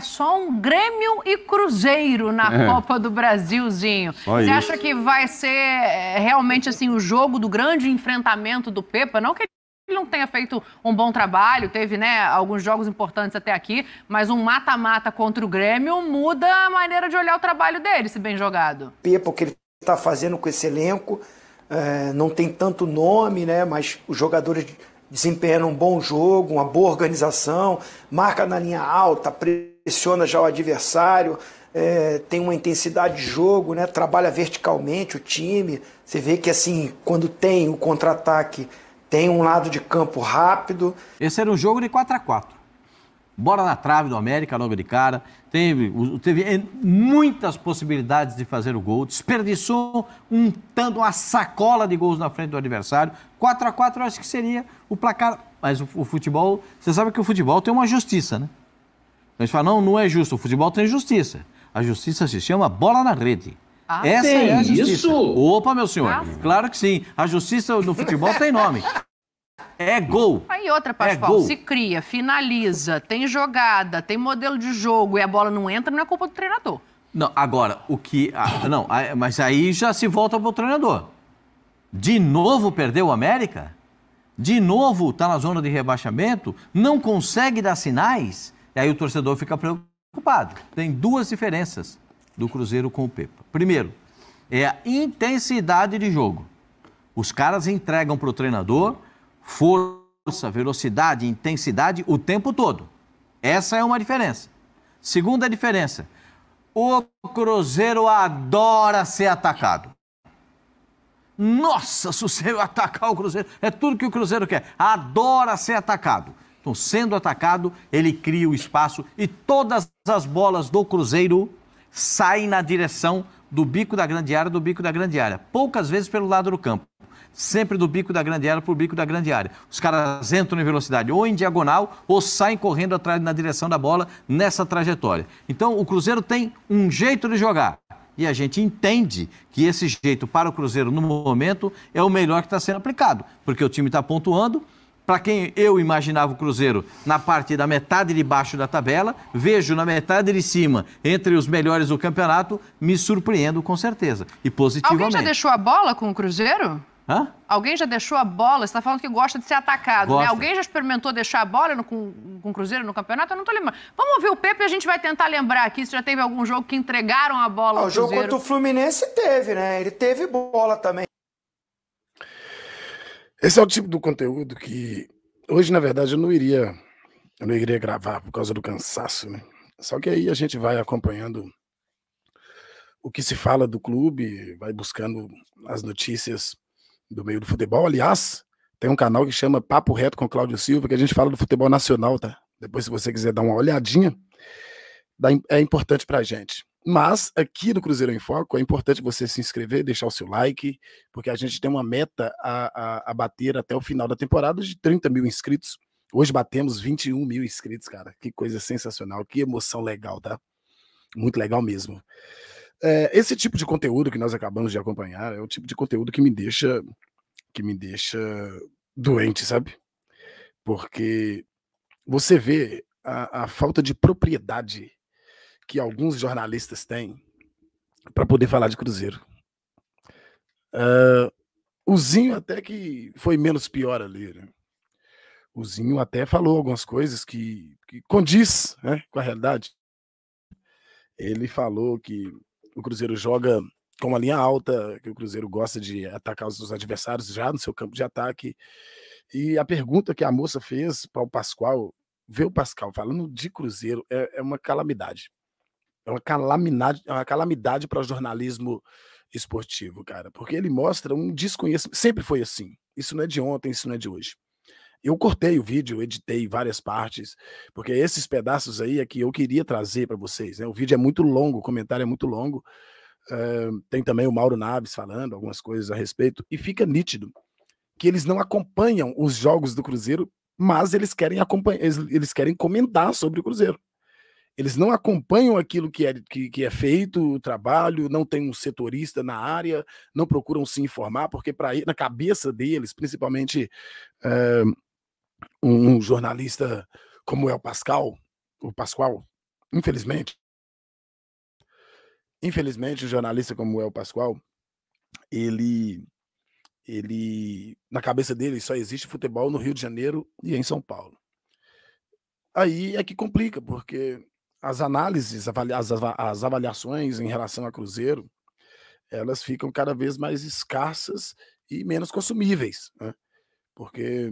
É só um Grêmio e Cruzeiro na é. Copa do Brasilzinho. Só Você isso. acha que vai ser é, realmente assim o jogo do grande enfrentamento do Pepa? Não que ele não tenha feito um bom trabalho, teve né, alguns jogos importantes até aqui, mas um mata-mata contra o Grêmio muda a maneira de olhar o trabalho dele, se bem jogado. Pepa, o que ele está fazendo com esse elenco, é, não tem tanto nome, né, mas os jogadores desempenham um bom jogo, uma boa organização, marca na linha alta, pressiona já o adversário, é, tem uma intensidade de jogo, né? trabalha verticalmente o time. Você vê que assim, quando tem o contra-ataque, tem um lado de campo rápido. Esse era um jogo de 4 a 4 Bora na trave do América, logo de cara. Teve, teve muitas possibilidades de fazer o gol. Desperdiçou um tanto, uma sacola de gols na frente do adversário. 4 a 4 eu acho que seria o placar. Mas o, o futebol, você sabe que o futebol tem uma justiça, né? Mas fala, não, não é justo. O futebol tem justiça. A justiça se chama bola na rede. Ah, Essa tem é a justiça. Isso? Opa, meu senhor. Ah. Claro que sim. A justiça no futebol tem nome. É gol. Aí outra, é Pascoal, é se cria, finaliza, tem jogada, tem modelo de jogo e a bola não entra, não é culpa do treinador. Não, agora, o que. Ah, não, mas aí já se volta para o treinador. De novo perdeu o América? De novo está na zona de rebaixamento? Não consegue dar sinais? E aí o torcedor fica preocupado. Tem duas diferenças do Cruzeiro com o Pepa. Primeiro, é a intensidade de jogo. Os caras entregam para o treinador força, velocidade, intensidade o tempo todo. Essa é uma diferença. Segunda diferença, o Cruzeiro adora ser atacado. Nossa, se o atacar o Cruzeiro, é tudo que o Cruzeiro quer. Adora ser atacado. Então, sendo atacado, ele cria o espaço e todas as bolas do Cruzeiro saem na direção do bico da grande área, do bico da grande área. Poucas vezes pelo lado do campo. Sempre do bico da grande área para o bico da grande área. Os caras entram em velocidade ou em diagonal ou saem correndo atrás na direção da bola nessa trajetória. Então o Cruzeiro tem um jeito de jogar. E a gente entende que esse jeito para o Cruzeiro no momento é o melhor que está sendo aplicado, porque o time está pontuando, para quem eu imaginava o Cruzeiro na parte da metade de baixo da tabela, vejo na metade de cima, entre os melhores do campeonato, me surpreendo com certeza. E positivamente. Alguém já deixou a bola com o Cruzeiro? Hã? Alguém já deixou a bola? Você está falando que gosta de ser atacado, né? gosta. né? Alguém já experimentou deixar a bola no, com, com o Cruzeiro no campeonato? Eu não estou lembrando. Vamos ouvir o Pepe e a gente vai tentar lembrar aqui se já teve algum jogo que entregaram a bola ah, ao Cruzeiro. O jogo contra o Fluminense teve, né? Ele teve bola também. Esse é o tipo do conteúdo que hoje, na verdade, eu não iria, eu não iria gravar por causa do cansaço, né? Só que aí a gente vai acompanhando o que se fala do clube, vai buscando as notícias do meio do futebol. Aliás, tem um canal que chama Papo Reto com Cláudio Silva, que a gente fala do futebol nacional, tá? Depois, se você quiser dar uma olhadinha, é importante pra gente. Mas aqui no Cruzeiro em Foco é importante você se inscrever, deixar o seu like, porque a gente tem uma meta a, a, a bater até o final da temporada de 30 mil inscritos. Hoje batemos 21 mil inscritos, cara. Que coisa sensacional, que emoção legal, tá? Muito legal mesmo. É, esse tipo de conteúdo que nós acabamos de acompanhar é o tipo de conteúdo que me deixa que me deixa doente, sabe? Porque você vê a, a falta de propriedade que alguns jornalistas têm para poder falar de Cruzeiro. Uh, o Zinho até que foi menos pior ali. Né? O Zinho até falou algumas coisas que, que condiz né, com a realidade. Ele falou que o Cruzeiro joga com uma linha alta, que o Cruzeiro gosta de atacar os adversários já no seu campo de ataque. E a pergunta que a moça fez para o Pascoal, ver o Pascoal falando de Cruzeiro é, é uma calamidade é uma calamidade, uma calamidade para o jornalismo esportivo, cara, porque ele mostra um desconhecimento. Sempre foi assim. Isso não é de ontem, isso não é de hoje. Eu cortei o vídeo, editei várias partes, porque esses pedaços aí é que eu queria trazer para vocês. Né? O vídeo é muito longo, o comentário é muito longo. Uh, tem também o Mauro Naves falando algumas coisas a respeito, e fica nítido que eles não acompanham os jogos do Cruzeiro, mas eles querem acompanhar, eles, eles querem comentar sobre o Cruzeiro eles não acompanham aquilo que é, que, que, é feito, o trabalho, não tem um setorista na área, não procuram se informar, porque para na cabeça deles, principalmente é, um jornalista como é o Pascal, o Pascoal, infelizmente, infelizmente um jornalista como é o Pascoal, ele ele na cabeça dele só existe futebol no Rio de Janeiro e em São Paulo. Aí é que complica, porque as análises, as, avaliações em relação a Cruzeiro, elas ficam cada vez mais escassas e menos consumíveis, né? porque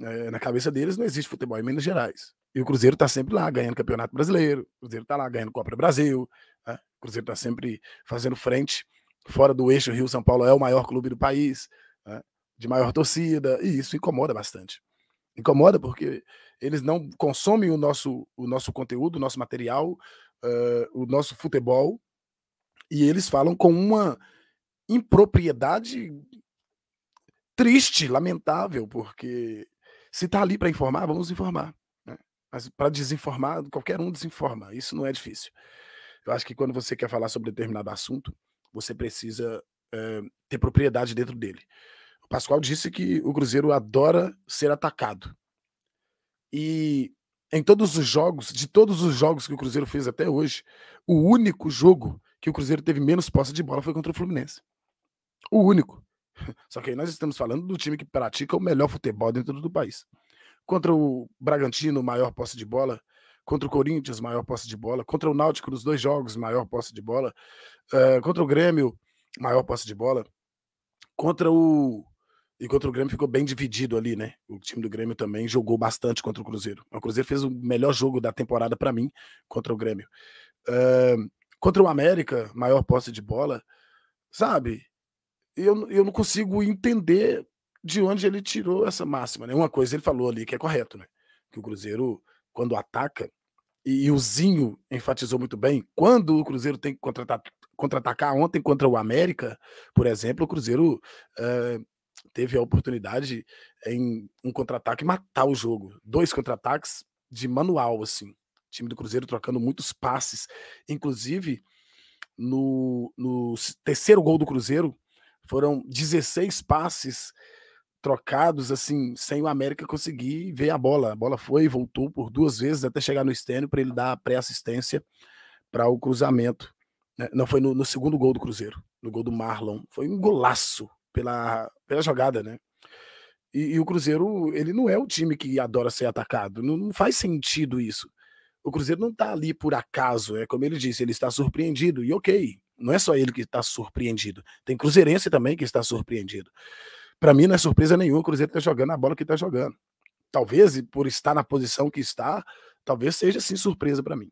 é, na cabeça deles não existe futebol em Minas Gerais. E o Cruzeiro está sempre lá ganhando Campeonato Brasileiro, o Cruzeiro está lá ganhando Copa do Brasil, né? o Cruzeiro está sempre fazendo frente fora do eixo Rio São Paulo é o maior clube do país, né? de maior torcida, e isso incomoda bastante. Incomoda porque eles não consomem o nosso, o nosso conteúdo, o nosso material, uh, o nosso futebol, e eles falam com uma impropriedade triste, lamentável, porque se está ali para informar, vamos informar. Né? Mas para desinformar, qualquer um desinforma, isso não é difícil. Eu acho que quando você quer falar sobre determinado assunto, você precisa uh, ter propriedade dentro dele. Pascoal disse que o Cruzeiro adora ser atacado. E em todos os jogos, de todos os jogos que o Cruzeiro fez até hoje, o único jogo que o Cruzeiro teve menos posse de bola foi contra o Fluminense. O único. Só que aí nós estamos falando do time que pratica o melhor futebol dentro do país. Contra o Bragantino, maior posse de bola. Contra o Corinthians, maior posse de bola. Contra o Náutico, nos dois jogos, maior posse de bola. Uh, contra o Grêmio, maior posse de bola. Contra o e contra o Grêmio ficou bem dividido ali, né? O time do Grêmio também jogou bastante contra o Cruzeiro. O Cruzeiro fez o melhor jogo da temporada para mim contra o Grêmio. Uh, contra o América, maior posse de bola, sabe? Eu, eu não consigo entender de onde ele tirou essa máxima, né? Uma coisa ele falou ali que é correto, né? Que o Cruzeiro, quando ataca, e, e o Zinho enfatizou muito bem, quando o Cruzeiro tem que contra-atacar ontem contra o América, por exemplo, o Cruzeiro uh, teve a oportunidade eh, em um contra-ataque matar o jogo. Dois contra-ataques de manual, assim. O time do Cruzeiro trocando muitos passes. Inclusive, no, no terceiro gol do Cruzeiro, foram 16 passes trocados, assim, sem o América conseguir ver a bola. A bola foi e voltou por duas vezes até chegar no Estênio para ele dar a pré-assistência para o cruzamento. Né? Não, foi no, no segundo gol do Cruzeiro, no gol do Marlon. Foi um golaço pela, pela jogada, né? E, e, o Cruzeiro, ele não é o time que adora ser atacado. Não, não, faz sentido isso. O Cruzeiro não tá ali por acaso, é como ele disse, ele está surpreendido. E ok, não é só ele que está surpreendido. Tem Cruzeirense também que está surpreendido. Para mim, não é surpresa nenhuma o Cruzeiro tá jogando a bola que tá jogando. Talvez, por estar na posição que está, talvez seja sim surpresa para mim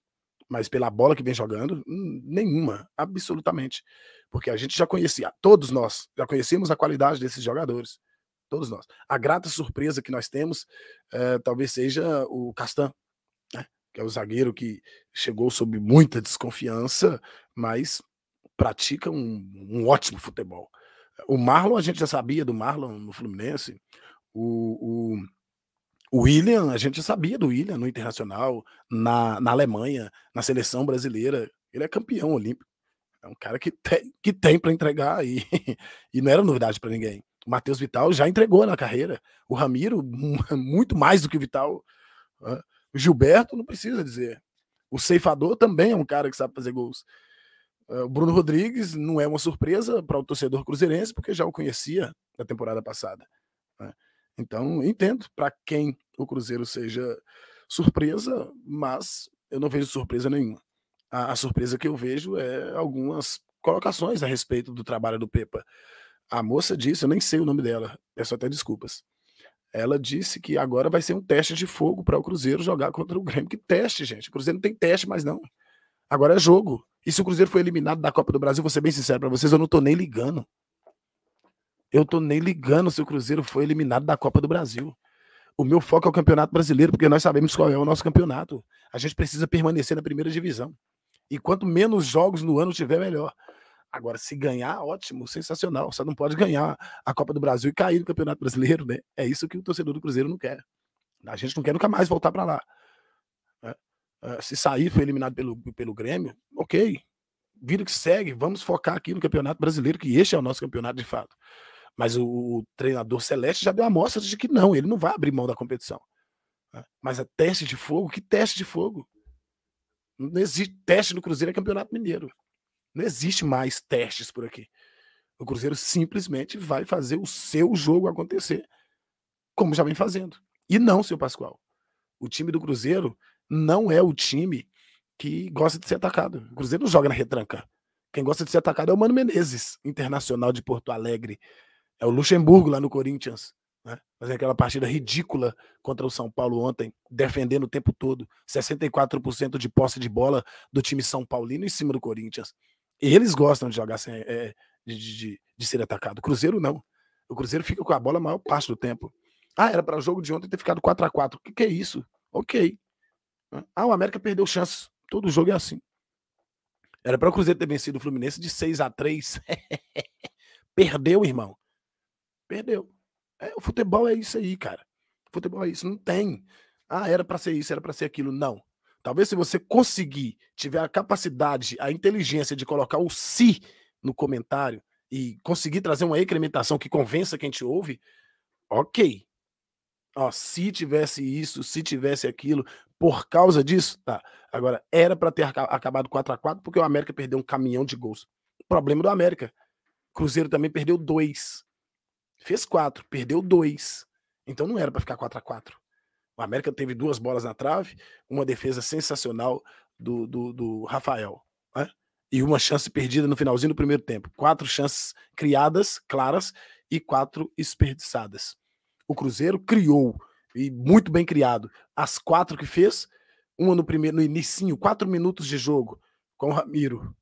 mas pela bola que vem jogando, hum, nenhuma, absolutamente. Porque a gente já conhecia, todos nós já conhecemos a qualidade desses jogadores, todos nós. A grata surpresa que nós temos é, talvez seja o Castan, né? que é o zagueiro que chegou sob muita desconfiança, mas pratica um, um ótimo futebol. O Marlon, a gente já sabia do Marlon no Fluminense, o, o o William, a gente já sabia do William no Internacional, na, na Alemanha, na seleção brasileira. Ele é campeão olímpico. É um cara que tem, que tem para entregar e, e não era novidade para ninguém. O Matheus Vital já entregou na carreira. O Ramiro, muito mais do que o Vital. O Gilberto, não precisa dizer. O ceifador também é um cara que sabe fazer gols. O Bruno Rodrigues não é uma surpresa para o torcedor cruzeirense, porque já o conhecia na temporada passada. Então, entendo para quem o Cruzeiro seja surpresa, mas eu não vejo surpresa nenhuma. A, a, surpresa que eu vejo é algumas colocações a respeito do trabalho do Pepa. A moça disse, eu nem sei o nome dela, peço até desculpas. Ela disse que agora vai ser um teste de fogo para o Cruzeiro jogar contra o Grêmio. Que teste, gente? O Cruzeiro não tem teste mais não. Agora é jogo. E se o Cruzeiro foi eliminado da Copa do Brasil, vou ser bem sincero para vocês, eu não tô nem ligando. Eu tô nem ligando se o Cruzeiro foi eliminado da Copa do Brasil. O meu foco é o Campeonato Brasileiro, porque nós sabemos qual é o nosso campeonato. A gente precisa permanecer na primeira divisão. E quanto menos jogos no ano tiver, melhor. Agora, se ganhar, ótimo, sensacional. Só não pode ganhar a Copa do Brasil e cair no Campeonato Brasileiro, né? É isso que o torcedor do Cruzeiro não quer. A gente não quer nunca mais voltar para lá. É, é, se sair, foi eliminado pelo, pelo Grêmio, ok. Vira que segue, vamos focar aqui no Campeonato Brasileiro, que este é o nosso campeonato de fato. Mas o, o treinador Celeste já deu amostras de que não, ele não vai abrir mão da competição. Né? Mas é teste de fogo? Que teste de fogo? Não existe teste no Cruzeiro é Campeonato Mineiro. Não existe mais testes por aqui. O Cruzeiro simplesmente vai fazer o seu jogo acontecer, como já vem fazendo. E não, seu Pascoal. O time do Cruzeiro não é o time que gosta de ser atacado. O Cruzeiro não joga na retranca. Quem gosta de ser atacado é o Mano Menezes, internacional de Porto Alegre, é o Luxemburgo lá no Corinthians, né? fazendo aquela partida ridícula contra o São Paulo ontem, defendendo o tempo todo. 64% de posse de bola do time São Paulino em cima do Corinthians. E eles gostam de jogar sem, é, de, de, de, ser atacado. O Cruzeiro não. O Cruzeiro fica com a bola a maior parte do tempo. Ah, era para o jogo de ontem ter ficado 4 a 4 O que, que é isso? Ok. Ah, o América perdeu chances. Todo jogo é assim. Era para o Cruzeiro ter vencido o Fluminense de 6 a 3 Perdeu, irmão. Perdeu. É, o futebol é isso aí, cara. O futebol é isso. Não tem. Ah, era para ser isso, era para ser aquilo. Não. Talvez se você conseguir, tiver a capacidade, a inteligência de colocar o se si no comentário e conseguir trazer uma incrementação que convença quem te ouve, ok. Ó, se tivesse isso, se tivesse aquilo, por causa disso, tá. Agora, era para ter acabado 4 a 4 porque o América perdeu um caminhão de gols. Problema do América. Cruzeiro também perdeu dois. Fez quatro, perdeu dois. Então não era para ficar 4 a 4 O América teve duas bolas na trave, uma defesa sensacional do, do, do Rafael. Né? E uma chance perdida no finalzinho do primeiro tempo. Quatro chances criadas, claras, e quatro desperdiçadas. O Cruzeiro criou, e muito bem criado, as quatro que fez, uma no primeiro, no inicinho, quatro minutos de jogo, com o Ramiro,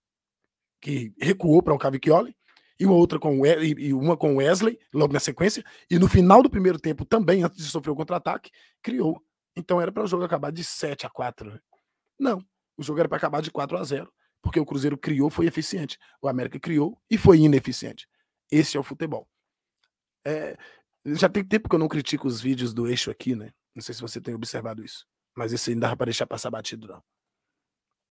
que recuou para o Cavicchioli, e outra com e uma com Wesley logo na sequência e no final do primeiro tempo também antes de sofrer o contra-ataque criou. Então era para o jogo acabar de 7 a 4. Não, o jogo era para acabar de 4 a 0, porque o Cruzeiro criou foi eficiente, o América criou e foi ineficiente. Esse é o futebol. É, já tem tempo que eu não critico os vídeos do eixo aqui, né? Não sei se você tem observado isso, mas esse ainda dá para deixar passar batido não.